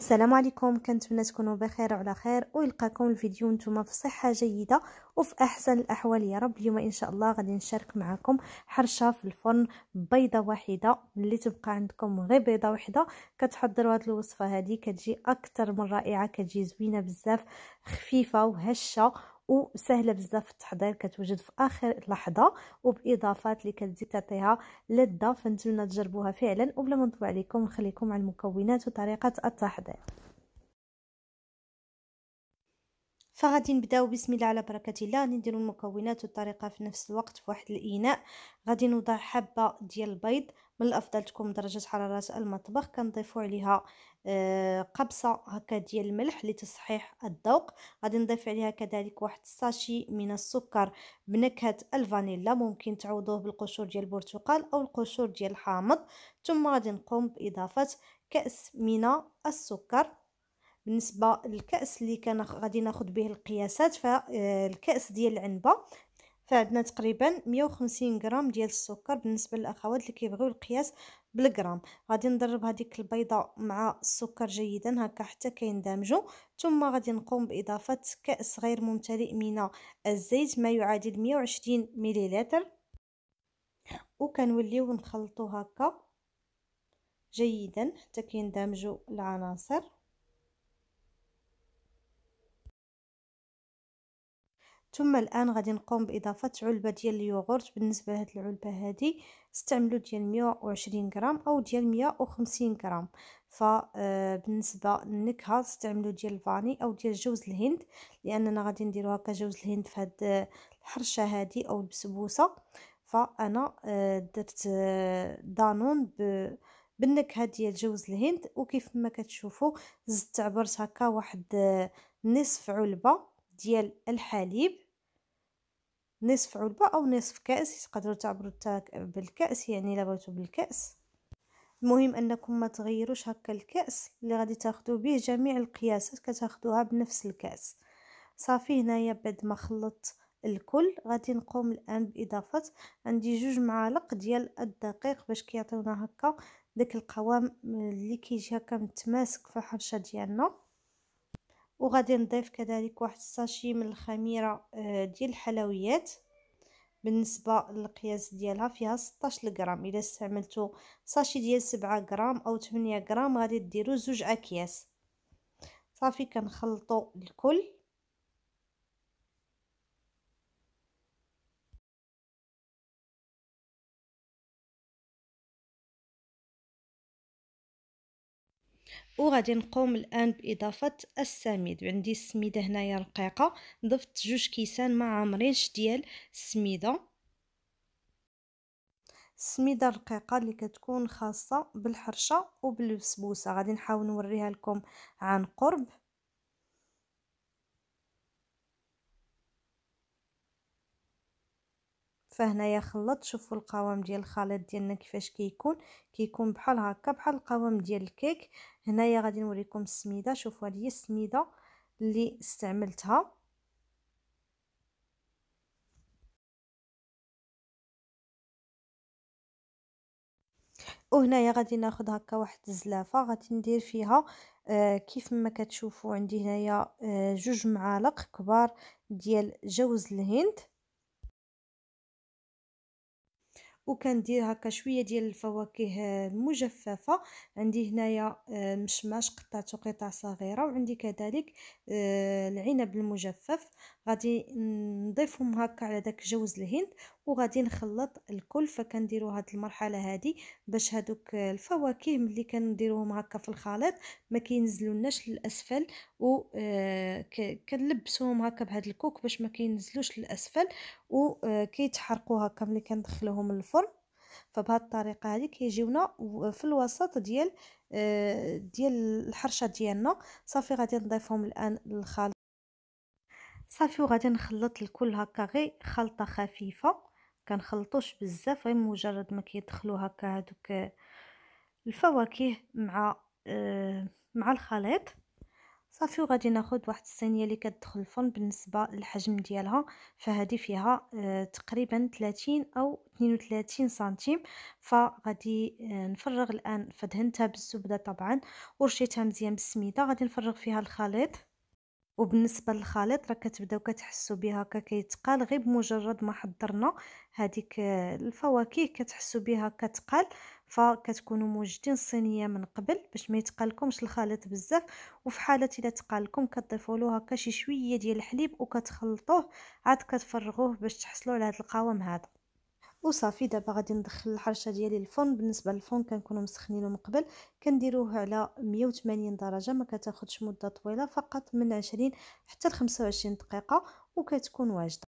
السلام عليكم كنتمنى تكونوا بخير وعلى خير ويلقاكم الفيديو نتوما في صحه جيده وفي احسن الاحوال يا رب اليوم ان شاء الله غادي نشارك معكم حرشه في الفرن بيضه واحده اللي تبقى عندكم غير بيضه واحده كتحضروا هذه الوصفه هذه كتجي اكثر من رائعه كتجي زوينه بزاف خفيفه وهشه وسهله بزاف في التحضير كتوجد في اخر لحظه وباضافات اللي كتزيد تعطيها لذه فنتمنى تجربوها فعلا وبلا ما نطول عليكم نخليكم على المكونات وطريقه التحضير فغادي نبداو بسم الله على بركه الله نديرو المكونات والطريقه في نفس الوقت في واحد الاناء غادي نوضع حبه ديال البيض من الافضل تكون درجه حراره المطبخ كنضيفوا عليها آه، قبصه هكا ديال الملح لتصحيح الذوق غادي نضيف عليها كذلك واحد الساشي من السكر بنكهه الفانيلا ممكن تعوضوه بالقشور ديال البرتقال او القشور ديال الحامض ثم غادي نقوم باضافه كاس من السكر بالنسبه للكاس اللي كان غادي ناخذ به القياسات فالكاس آه، ديال العنبه فعندنا تقريبا 150 غرام ديال السكر بالنسبه للاخوات اللي كيبغيو القياس بالغرام غادي نضرب هذيك البيضه مع السكر جيدا هكا حتى كيندمجوا ثم غادي نقوم باضافه كاس غير ممتلئ من الزيت ما يعادل 120 مليلتر وكنوليو نخلطو هكا جيدا حتى كيندمجوا العناصر ثم الان غادي نقوم باضافه علبه ديال اليوغورت بالنسبه لهاد العلبه هادي استعملوا ديال 120 غرام او ديال 150 غرام فبالنسبه آه، للنكهه استعملوا ديال الفاني او ديال جوز الهند لاننا غادي نديرو هكا جوز الهند في هاد آه، الحرشه هادي او البسبوسه فانا آه، درت دانون ب بالنكهه ديال جوز الهند وكيف ما كتشوفوا زدت عبرت هكا واحد نصف علبه ديال الحليب نصف علبة أو نصف كأس تقدروا تعبروا بالكأس يعني لبغيتو بالكأس المهم أنكم ما تغيروش هكا الكأس اللي غادي تاخدو به جميع القياسات كتاخدوها بنفس الكأس صافي هنايا بعد ما خلطت الكل غادي نقوم الان باضافه عندي جوج معالق ديال الدقيق باش كيعطيونا هكا داك القوام اللي كيجي هكا متماسك في الحرشه ديالنا وغادي نضيف كذلك واحد الساشي من الخميره آه، ديال الحلويات بالنسبه للقياس ديالها فيها 16 غرام الا استعملتوا ساشي ديال 7 غرام او 8 غرام غادي ديروا زوج اكياس صافي كنخلطوا الكل وغادي نقوم الان باضافه السميد عندي السميده هنايا رقيقه ضفت جوج كيسان ما عامرينش ديال السميده السميده الرقيقه اللي كتكون خاصه بالحرشه وبالبسبوسه غادي نحاول نوريها لكم عن قرب فهنايا خلطت شوفوا القوام ديال الخليط ديالنا كيفاش كيكون كيكون بحال هكا بحال القوام ديال الكيك هنايا غادي نوريكم السميده شوفوا هذه السميده اللي استعملتها وهنايا غادي ناخذ هكا واحد الزلافه غادي ندير فيها آه كيف ما كتشوفوا عندي هنايا آه جوج معالق كبار ديال جوز الهند وكندير هكا شويه ديال الفواكه آه، المجففه عندي هنايا المشماش آه، قطعته قطع صغيره وعندي كذلك آه، العنب المجفف غادي نضيفهم هكا على داك جوز الهند وغادي نخلط الكل فكنديروا هاد المرحله هادي باش هادوك الفواكه ملي كنديروهم هكا في الخليط ما كينزلوناش للاسفل و كنلبسوهم هكا بهاد الكوك باش ما كينزلوش للاسفل وكيتحرقوا آه، هكا ملي كندخلوهم للفرن فبهاد الطريقه هذه كيجيونا آه، في الوسط ديال آه، ديال الحرشه ديالنا صافي غادي نضيفهم الان للخليط صافي وغادي نخلط الكل هكا غير خلطه خفيفه كنخلطوش بزاف غير مجرد ما كيدخلوا هكا هذوك الفواكه مع مع الخليط صافي وغادي ناخذ واحد الصينيه اللي كتدخل الفرن بالنسبه للحجم ديالها فهذه فيها آه، تقريبا 30 او 32 سنتيم فغادي آه، نفرغ الان فدهنتها بالزبده طبعا ورشيتها مزيان بالسميده غادي نفرغ فيها الخليط وبالنسبه للخليط راه كتبداو كتحسوا بها هكا كيتقال غير بمجرد ما حضرنا هذيك آه، الفواكه كتحسوا بها كتقال فكتكونوا موجدين الصينيه من قبل باش ما يتقالكمش الخليط بزاف وفي حاله الا تقالكم كتضيفوا له هكا شي شويه ديال الحليب وكتخلطوه عاد كتفرغوه باش تحصلوا على هذا القوام هذا وصافي دابا غادي ندخل الحرشه ديالي للفرن بالنسبه للفرن كنكونوا مسخنينه من قبل كنديروه على 180 درجه ما كتاخذش مده طويله فقط من 20 حتى ل 25 دقيقه وكتكون واجده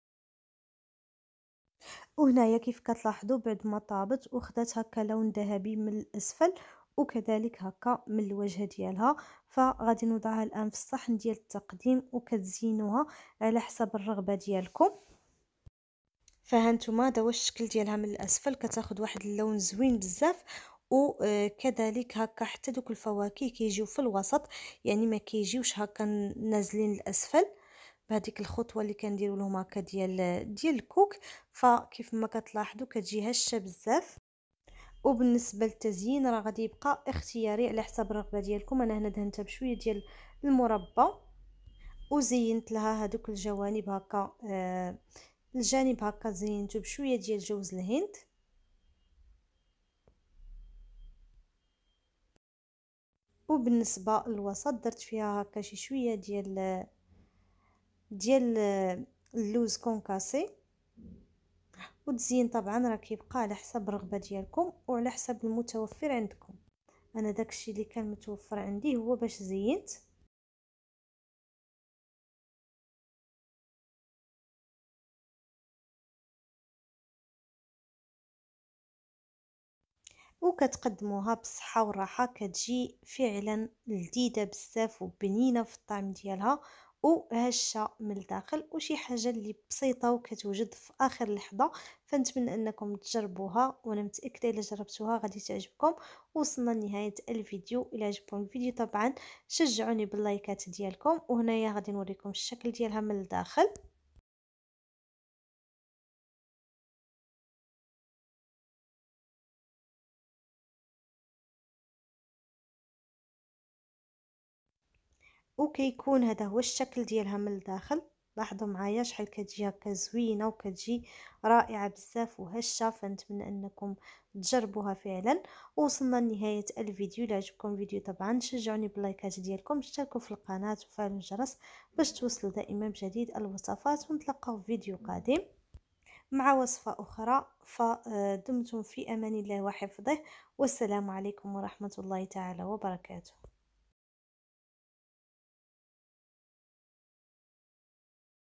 وهنايا كيف كتلاحظوا بعد ما طابت وخدات هكا لون ذهبي من الاسفل وكذلك هكا من الوجه ديالها فغادي نوضعها الان في الصحن ديال التقديم وكتزينوها على حسب الرغبه ديالكم فهانتوما هذا هو الشكل ديالها من الاسفل كتاخد واحد اللون زوين بزاف وكذلك آه، هكا حتى دوك الفواكه كيجيو في الوسط يعني ما كيجيوش هكا نازلين الاسفل بهذيك الخطوه اللي كنديروا لهم هكا ديال ديال الكوك فكيف ما كتلاحظوا كتجي هشه بزاف وبالنسبه للتزيين راه غادي يبقى اختياري على حسب الرغبه ديالكم انا هنا دهنتها بشويه ديال المربى وزينت لها هذوك الجوانب هكا آه الجانب هكا زينته بشويه ديال جوز الهند وبالنسبه للوسط درت فيها هكا شي شويه ديال ديال اللوز كونكاسي وتزين طبعا راه كيبقى على حسب الرغبه ديالكم وعلى حسب المتوفر عندكم انا داكشي اللي كان متوفر عندي هو باش زينت وكتقدموها بصحه وراحه كتجي فعلا لديدة بزاف وبنينه في الطعم ديالها وهشه من الداخل وشي حاجه اللي بسيطه وكتوجد في اخر لحظه فنتمنى انكم تجربوها وانا متاكده الا جربتوها غادي تعجبكم وصلنا لنهايه الفيديو الا عجبكم الفيديو طبعا شجعوني باللايكات ديالكم وهنايا غادي نوريكم الشكل ديالها من الداخل وكيكون هذا هو الشكل ديالها من الداخل لاحظوا معايا شحال كتجي هكا زوينه وكتجي رائعه بزاف وهشه فنتمنى انكم تجربوها فعلا وصلنا لنهايه الفيديو الى عجبكم الفيديو طبعا شجعوني باللايكات ديالكم اشتركوا في القناه وفعلوا الجرس باش توصلوا دائما بجديد الوصفات ونتلاقاو في فيديو قادم مع وصفه اخرى فدمتم في امان الله وحفظه والسلام عليكم ورحمه الله تعالى وبركاته